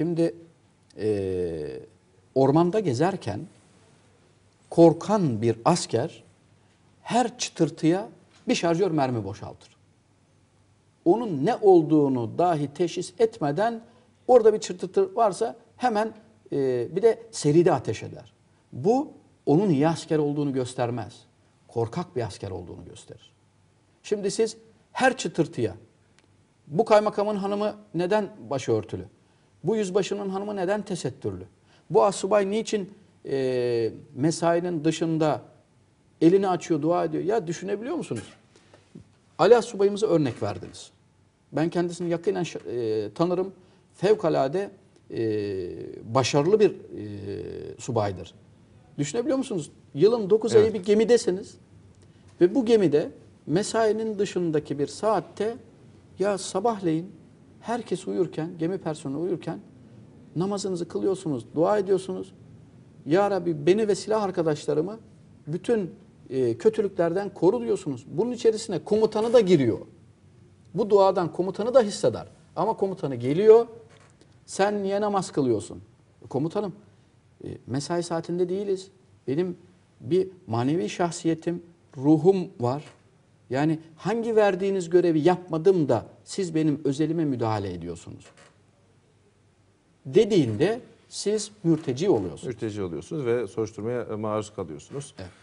Şimdi e, ormanda gezerken korkan bir asker her çıtırtıya bir şarjör mermi boşaltır. Onun ne olduğunu dahi teşhis etmeden orada bir çıtırtı varsa hemen e, bir de seride ateş eder. Bu onun iyi asker olduğunu göstermez. Korkak bir asker olduğunu gösterir. Şimdi siz her çıtırtıya bu kaymakamın hanımı neden başörtülü? Bu yüzbaşının hanımı neden tesettürlü? Bu asubay niçin e, mesainin dışında elini açıyor, dua ediyor? Ya düşünebiliyor musunuz? Ali asubayımıza örnek verdiniz. Ben kendisini yakinen e, tanırım. Fevkalade e, başarılı bir e, subaydır. Düşünebiliyor musunuz? Yılın 9 evet. ayı bir gemidesiniz ve bu gemide mesainin dışındaki bir saatte ya sabahleyin herkes uyurken, gemi personeli uyurken namazınızı kılıyorsunuz, dua ediyorsunuz. Ya Rabbi beni ve silah arkadaşlarımı bütün e, kötülüklerden koru diyorsunuz. Bunun içerisine komutanı da giriyor. Bu duadan komutanı da hisseder. Ama komutanı geliyor. Sen niye namaz kılıyorsun? E, komutanım e, mesai saatinde değiliz. Benim bir manevi şahsiyetim, ruhum var. Yani hangi verdiğiniz görevi yapmadım da siz benim özelime müdahale ediyorsunuz? Dediğinde siz mürteci oluyorsunuz. Mürteci oluyorsunuz ve soruşturmaya maruz kalıyorsunuz. Evet.